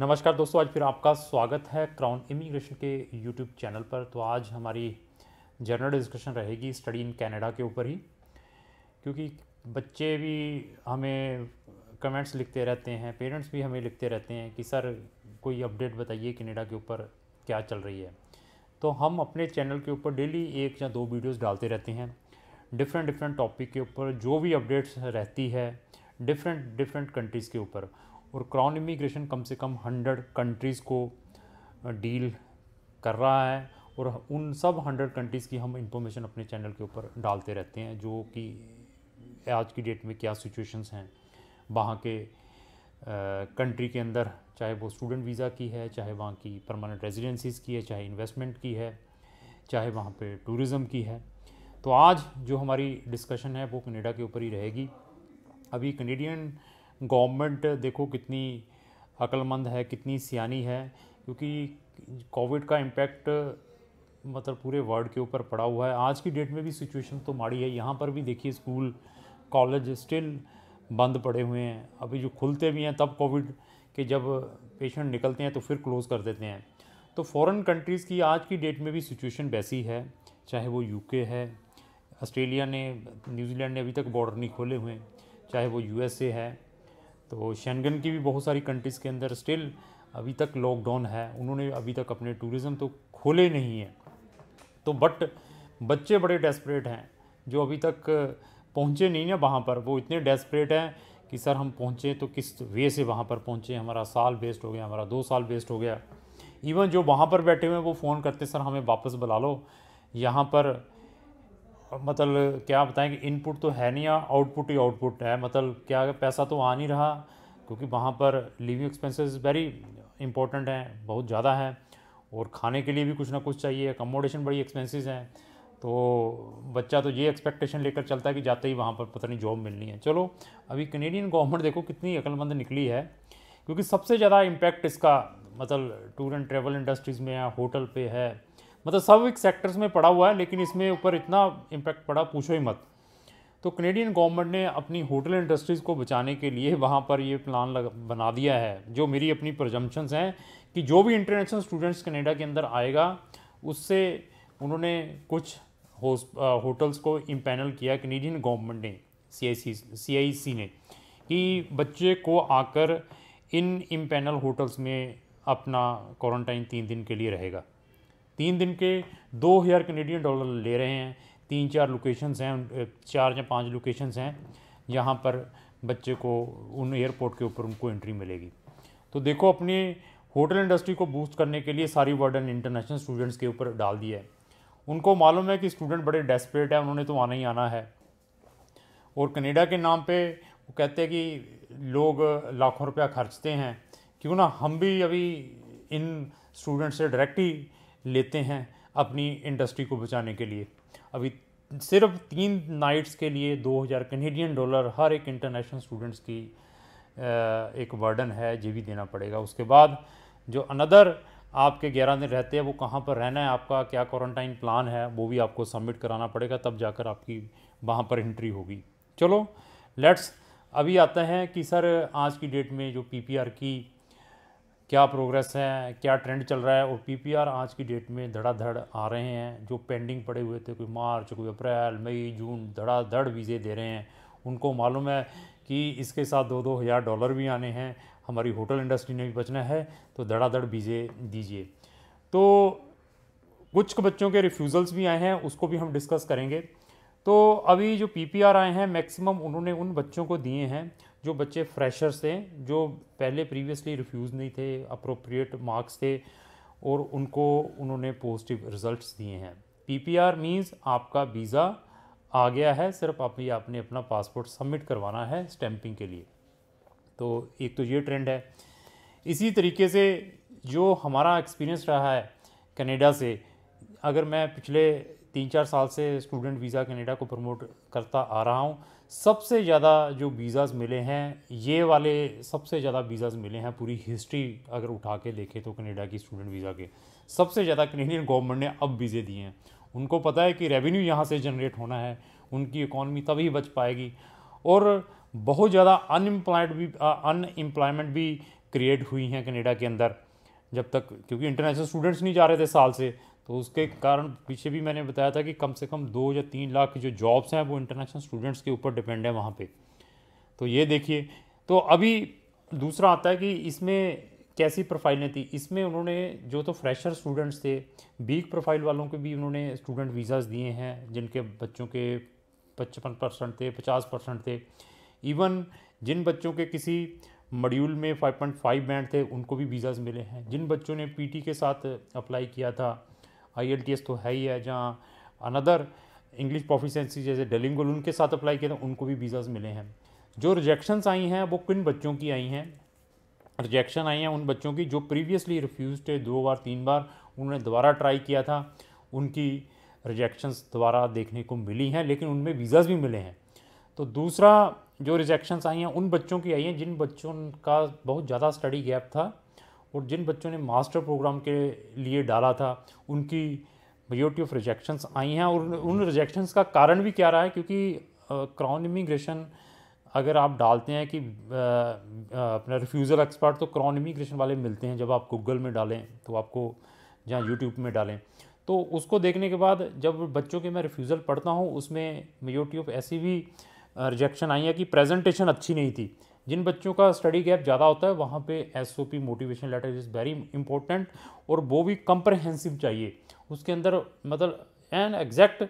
नमस्कार दोस्तों आज फिर आपका स्वागत है क्राउन इमिग्रेशन के यूट्यूब चैनल पर तो आज हमारी जनरल डिस्कशन रहेगी स्टडी इन कनाडा के ऊपर ही क्योंकि बच्चे भी हमें कमेंट्स लिखते रहते हैं पेरेंट्स भी हमें लिखते रहते हैं कि सर कोई अपडेट बताइए कनाडा के ऊपर क्या चल रही है तो हम अपने चैनल के ऊपर डेली एक या दो वीडियोज़ डालते रहते हैं डिफरेंट डिफरेंट टॉपिक के ऊपर जो भी अपडेट्स रहती है डिफरेंट डिफरेंट कंट्रीज़ के ऊपर और क्राउन इमिग्रेशन कम से कम हंड्रेड कंट्रीज़ को डील कर रहा है और उन सब हंड्रेड कंट्रीज़ की हम इंफॉर्मेशन अपने चैनल के ऊपर डालते रहते हैं जो कि आज की डेट में क्या सिचुएशंस हैं वहाँ के कंट्री के अंदर चाहे वो स्टूडेंट वीज़ा की है चाहे वहाँ की परमानेंट रेजिडेंसीज़ की है चाहे इन्वेस्टमेंट की है चाहे वहाँ पे टूरिज़म की है तो आज जो हमारी डिस्कशन है वो कनेडा के ऊपर ही रहेगी अभी कनेडियन गवर्नमेंट देखो कितनी अक्लमंद है कितनी सियानी है क्योंकि कोविड का इम्पैक्ट मतलब पूरे वर्ल्ड के ऊपर पड़ा हुआ है आज की डेट में भी सिचुएशन तो माड़ी है यहाँ पर भी देखिए स्कूल कॉलेज स्टिल बंद पड़े हुए हैं अभी जो खुलते भी हैं तब कोविड के जब पेशेंट निकलते हैं तो फिर क्लोज़ कर देते हैं तो फॉरेन कंट्रीज़ की आज की डेट में भी सिचुएशन वैसी है चाहे वो यूके है ऑस्ट्रेलिया ने न्यूजीलैंड ने अभी तक बॉर्डर नहीं खोले हुए चाहे वो यूएसए है तो शेंगन की भी बहुत सारी कंट्रीज़ के अंदर स्टिल अभी तक लॉकडाउन है उन्होंने अभी तक अपने टूरिज़्म तो खोले नहीं हैं तो बट बच्चे बड़े डेस्परेट हैं जो अभी तक पहुँचे नहीं ना वहाँ पर वो इतने डेस्परेट हैं कि सर हम पहुँचे तो किस वे से वहाँ पर पहुँचे हमारा साल वेस्ट हो गया हमारा दो साल वेस्ट हो गया इवन जो वहाँ पर बैठे हुए हैं वो फ़ोन करते सर हमें वापस बुला लो यहाँ पर मतलब क्या बताएं कि इनपुट तो है नहीं आउटपुट ही आउटपुट है मतलब क्या पैसा तो आ नहीं रहा क्योंकि वहाँ पर लिविंग एक्सपेंसेस वेरी इंपॉर्टेंट हैं बहुत ज़्यादा हैं और खाने के लिए भी कुछ ना कुछ चाहिए अकोमोडेशन बड़ी एक्सपेंसिस हैं तो बच्चा तो ये एक्सपेक्टेशन लेकर चलता है कि जाते ही वहाँ पर पता नहीं जॉब मिलनी है चलो अभी कनेडियन गवर्नमेंट देखो कितनी अकलमंद निकली है क्योंकि सबसे ज़्यादा इम्पैक्ट इसका मतलब टूर एंड ट्रेवल इंडस्ट्रीज़ में है होटल पे है मतलब सब एक सेक्टर्स में पड़ा हुआ है लेकिन इसमें ऊपर इतना इम्पैक्ट पड़ा पूछो ही मत तो कनेडियन गवर्नमेंट ने अपनी होटल इंडस्ट्रीज़ को बचाने के लिए वहाँ पर ये प्लान लग, बना दिया है जो मेरी अपनी प्रजम्पन्स हैं कि जो भी इंटरनेशनल स्टूडेंट्स कनेडा के अंदर आएगा उससे उन्होंने कुछ होटल्स को इम्पैनल किया कनेडियन गवर्नमेंट ने सी आई सी ने कि बच्चे को आकर इन इम्पैनल होटल्स में अपना क्वारंटाइन तीन दिन के लिए रहेगा तीन दिन के दो हज़ार कनेडियन डॉलर ले रहे हैं तीन चार लोकेशंस हैं चार या पांच लोकेशंस हैं जहाँ पर बच्चे को उन एयरपोर्ट के ऊपर उनको एंट्री मिलेगी तो देखो अपने होटल इंडस्ट्री को बूस्ट करने के लिए सारी वर्डन इंटरनेशनल स्टूडेंट्स के ऊपर डाल दिया है उनको मालूम है कि स्टूडेंट बड़े डेस्परेट हैं उन्होंने तो आना ही आना है और कनेडा के नाम पे वो कहते हैं कि लोग लाखों रुपया खर्चते हैं क्यों ना हम भी अभी इन स्टूडेंट से डायरेक्ट ही लेते हैं अपनी इंडस्ट्री को बचाने के लिए अभी सिर्फ तीन नाइट्स के लिए 2000 कनेडियन डॉलर हर एक इंटरनेशनल स्टूडेंट्स की एक वर्डन है ये भी देना पड़ेगा उसके बाद जो अनदर आपके ग्यारह दिन रहते हैं वो कहाँ पर रहना है आपका क्या क्वारंटाइन प्लान है वो भी आपको सबमिट कराना पड़ेगा तब जाकर आपकी वहाँ पर एंट्री होगी चलो लेट्स अभी आता है कि सर आज की डेट में जो पीपीआर की क्या प्रोग्रेस है क्या ट्रेंड चल रहा है और पीपीआर आज की डेट में धड़ाधड़ आ रहे हैं जो पेंडिंग पड़े हुए थे कोई मार्च कोई अप्रैल मई जून धड़ाधड़ वीज़े दे रहे हैं उनको मालूम है कि इसके साथ दो दो हज़ार डॉलर भी आने हैं हमारी होटल इंडस्ट्री ने भी बचना है तो धड़ाधड़ वीज़े दीजिए तो कुछ बच्चों के रिफ्यूज़ल्स भी आए हैं उसको भी हम डिस्कस करेंगे तो अभी जो पीपीआर आए हैं मैक्सिमम उन्होंने उन बच्चों को दिए हैं जो बच्चे फ्रेशर्स थे जो पहले प्रीवियसली रिफ्यूज़ नहीं थे अप्रोप्रिएट मार्क्स थे और उनको उन्होंने पॉजिटिव रिजल्ट्स दिए हैं पीपीआर मींस आपका वीज़ा आ गया है सिर्फ आप ये आपने अपना पासपोर्ट सबमिट करवाना है स्टैंपिंग के लिए तो एक तो ये ट्रेंड है इसी तरीके से जो हमारा एक्सपीरियंस रहा है कनाडा से अगर मैं पिछले तीन चार साल से स्टूडेंट वीज़ा कनाडा को प्रमोट करता आ रहा हूँ सबसे ज़्यादा जो वीज़ाज़ मिले हैं ये वाले सबसे ज़्यादा वीज़ाज़ मिले हैं पूरी हिस्ट्री अगर उठा के देखें तो कनाडा की स्टूडेंट वीज़ा के सबसे ज़्यादा कनेडियन गवर्नमेंट ने अब वीज़े दिए हैं उनको पता है कि रेवेन्यू यहाँ से जनरेट होना है उनकी इकॉनमी तभी बच पाएगी और बहुत ज़्यादा अनएम्प्लॉयड भी अनएम्प्लॉयमेंट भी क्रिएट हुई हैं कनेडा के अंदर जब तक क्योंकि इंटरनेशनल स्टूडेंट्स नहीं जा रहे थे साल से तो उसके कारण पीछे भी मैंने बताया था कि कम से कम दो या तीन लाख की जो जॉब्स हैं वो इंटरनेशनल स्टूडेंट्स के ऊपर डिपेंड है वहाँ पे तो ये देखिए तो अभी दूसरा आता है कि इसमें कैसी प्रोफाइलें थी इसमें उन्होंने जो तो फ्रेशर स्टूडेंट्स थे बीक प्रोफाइल e वालों के भी उन्होंने स्टूडेंट वीज़ाज़ दिए हैं जिनके बच्चों के पचपन परसेंट थे पचास परसेंट थे इवन जिन बच्चों के किसी मॉड्यूल में 5.5 बैंड थे उनको भी वीज़ाज़ मिले हैं जिन बच्चों ने पीटी के साथ अप्लाई किया था आई एल टी एस तो है ही है जहाँ अनदर इंग्लिश प्रोफिशेंसी जैसे डेलिंगल उनके साथ अप्लाई किया था उनको भी वीज़ाज़ मिले हैं जो रिजेक्शंस आई हैं वो किन बच्चों की आई हैं रिजेक्शन आई हैं उन बच्चों की जो प्रीवियसली रिफ्यूज़ थे दो बार तीन बार उन्होंने दोबारा ट्राई किया था उनकी रिजेक्शंस दोबारा देखने को मिली हैं लेकिन उनमें वीज़ाज़ भी मिले हैं तो दूसरा जो रिजेक्शंस आई हैं उन बच्चों की आई हैं जिन बच्चों का बहुत ज़्यादा स्टडी गैप था और जिन बच्चों ने मास्टर प्रोग्राम के लिए डाला था उनकी मेजोरिटी ऑफ रिजेक्शंस आई हैं और उन रिजेक्शंस का कारण भी क्या रहा है क्योंकि क्राउन इमिग्रेशन अगर आप डालते हैं कि अपना रिफ्यूज़ल एक्सपर्ट तो क्रॉन इमिग्रेशन वाले मिलते हैं जब आप गूगल में डालें तो आपको जहाँ यूट्यूब में डालें तो उसको देखने के बाद जब बच्चों के मैं रिफ्यूज़ल पढ़ता हूँ उसमें मेजोरिटी ऑफ ऐसी भी रिजेक्शन आई है कि प्रेजेंटेशन अच्छी नहीं थी जिन बच्चों का स्टडी गैप ज़्यादा होता है वहाँ पे S O P motivation letter is very important और वो भी कंप्रहेंसिव चाहिए उसके अंदर मतलब एन एग्जैक्ट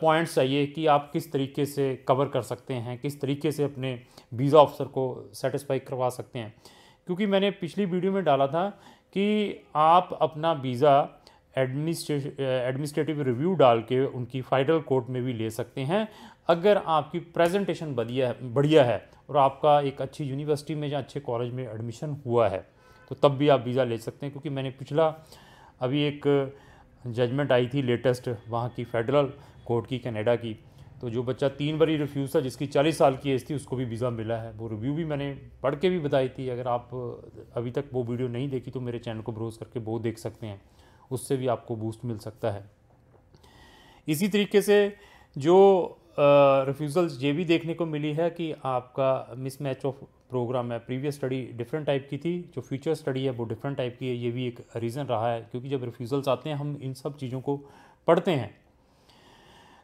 पॉइंट्स चाहिए कि आप किस तरीके से कवर कर सकते हैं किस तरीके से अपने वीज़ा ऑफिसर को सेटिस्फाई करवा सकते हैं क्योंकि मैंने पिछली वीडियो में डाला था कि आप अपना वीज़ा एडमिनिस्ट्रेटिव रिव्यू डाल के उनकी फाइनल कोर्ट में भी ले सकते हैं अगर आपकी प्रेजेंटेशन बढ़िया बढ़िया है और आपका एक अच्छी यूनिवर्सिटी में या अच्छे कॉलेज में एडमिशन हुआ है तो तब भी आप वीज़ा ले सकते हैं क्योंकि मैंने पिछला अभी एक जजमेंट आई थी लेटेस्ट वहाँ की फेडरल कोर्ट की कनाडा की तो जो बच्चा तीन बारी रिफ्यूज़ था जिसकी चालीस साल की एज थी उसको भी वीज़ा मिला है वो रिव्यू भी मैंने पढ़ के भी बताई थी अगर आप अभी तक वो वीडियो नहीं देखी तो मेरे चैनल को ब्रोज़ करके वो देख सकते हैं उससे भी आपको बूस्ट मिल सकता है इसी तरीके से जो रिफ्यूज़ल्स ये भी देखने को मिली है कि आपका मिसमैच ऑफ प्रोग्राम है प्रीवियस स्टडी डिफरेंट टाइप की थी जो फ्यूचर स्टडी है वो डिफरेंट टाइप की है ये भी एक रीज़न रहा है क्योंकि जब रिफ्यूज़ल्स आते हैं हम इन सब चीज़ों को पढ़ते हैं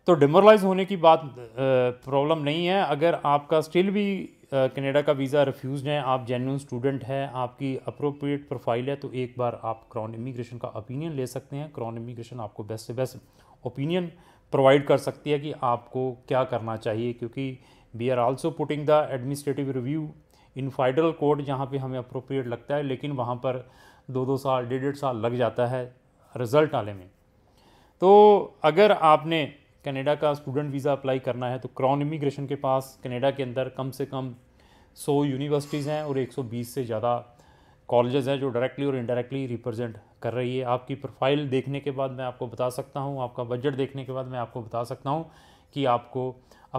तो डिमोरलाइज होने की बात प्रॉब्लम नहीं है अगर आपका स्टिल भी कनाडा का वीज़ा रिफ्यूज़ है आप जेन्यून स्टूडेंट हैं आपकी अप्रोप्रिएट प्रोफाइल है तो एक बार आप क्रॉन इमिग्रेशन का ओपिनियन ले सकते हैं क्रॉन इमिग्रेशन आपको बेस्ट से बेस्ट ओपिनियन प्रोवाइड कर सकती है कि आपको क्या करना चाहिए क्योंकि we are also putting the administrative review in federal court जहाँ पे हमें अप्रोप्रिएट लगता है लेकिन वहाँ पर दो दो साल डेढ़ डेढ़ साल लग जाता है रिज़ल्ट आने में तो अगर आपने कनाडा का स्टूडेंट वीज़ा अप्लाई करना है तो क्राउन इमिग्रेशन के पास कनाडा के अंदर कम से कम 100 यूनिवर्सिटीज़ हैं और 120 से ज़्यादा कॉलेजेस हैं जो डायरेक्टली और इनडायरेक्टली रिप्रेजेंट कर रही है आपकी प्रोफाइल देखने के बाद मैं आपको बता सकता हूँ आपका बजट देखने के बाद मैं आपको बता सकता हूँ कि आपको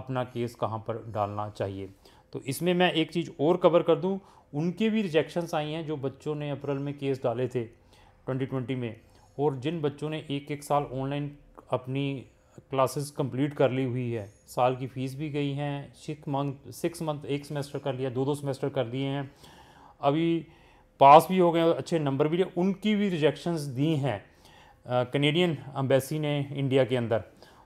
अपना केस कहाँ पर डालना चाहिए तो इसमें मैं एक चीज़ और कवर कर दूँ उनके भी रिजेक्शंस आई हैं जो बच्चों ने अप्रैल में केस डाले थे 2020 में और जिन बच्चों ने एक एक साल ऑनलाइन अपनी क्लासेस कंप्लीट कर ली हुई है साल की फ़ीस भी गई हैं सिक्स मंथ सिक्स मंथ एक सेमेस्टर कर लिया दो दो सेमेस्टर कर लिए हैं अभी पास भी हो गए अच्छे नंबर भी लिए उनकी भी रिजेक्शंस दी हैं कनेडियन अम्बेसी ने इंडिया के अंदर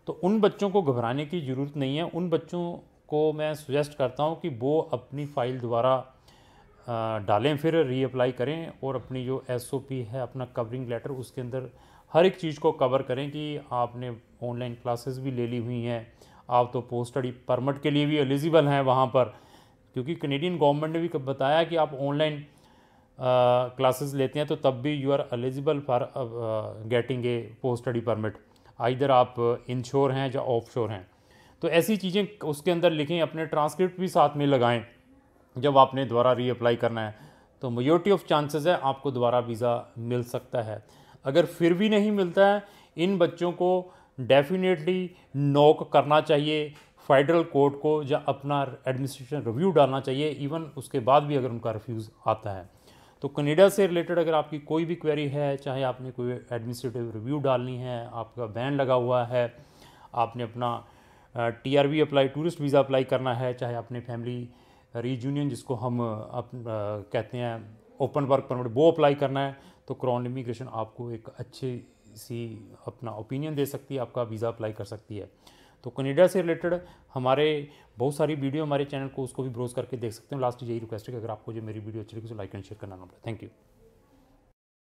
तो उन बच्चों को घबराने की ज़रूरत नहीं है उन बच्चों को मैं सुजेस्ट करता हूँ कि वो अपनी फ़ाइल दोबारा डालें फिर रीअप्लाई करें और अपनी जो एसओपी है अपना कवरिंग लेटर उसके अंदर हर एक चीज़ को कवर करें कि आपने ऑनलाइन क्लासेस भी ले ली हुई हैं आप तो पोस्ट स्टडी परमिट के लिए भी एलिजिबल हैं वहाँ पर क्योंकि कनेडियन गवर्नमेंट ने भी बताया कि आप ऑनलाइन क्लासेस लेते हैं तो तब भी you are eligible for getting a post study permit either आप इंश्योर हैं या ऑफ हैं तो ऐसी चीज़ें उसके अंदर लिखें अपने ट्रांसक्रिप्ट भी साथ में लगाएं जब आपने दोबारा रीअप्लाई करना है तो मयोरिटी ऑफ चांसेस है आपको दोबारा वीज़ा मिल सकता है अगर फिर भी नहीं मिलता है इन बच्चों को डेफिनेटली नॉक करना चाहिए फेडरल कोर्ट को या अपना एडमिनिस्ट्रेशन रिव्यू डालना चाहिए इवन उसके बाद भी अगर उनका रिफ्यूज़ आता है तो कनेडा से रिलेटेड अगर आपकी कोई भी क्वेरी है चाहे आपने कोई एडमिनिस्ट्रेटिव रिव्यू डालनी है आपका बैन लगा हुआ है आपने अपना T R apply tourist visa apply करना है चाहे आपने फैमिली रीजूनियन जिसको हम अप, आ, कहते हैं ओपन वर्क परमिट वो अप्लाई करना है तो क्रॉन इमिग्रेशन आपको एक अच्छी सी अपना ओपिनियन दे सकती है आपका वीज़ा अप्लाई कर सकती है तो कनेडा से रिलेटेड हमारे बहुत सारी वीडियो हमारे चैनल को उसको भी ब्रोज करके देख सकते हैं लास्ट यही रिक्वेस्ट है कि अगर आपको जो मेरी वीडियो अच्छी लगी तो लाइक एंड शेयर करना ना पड़े थैंक यू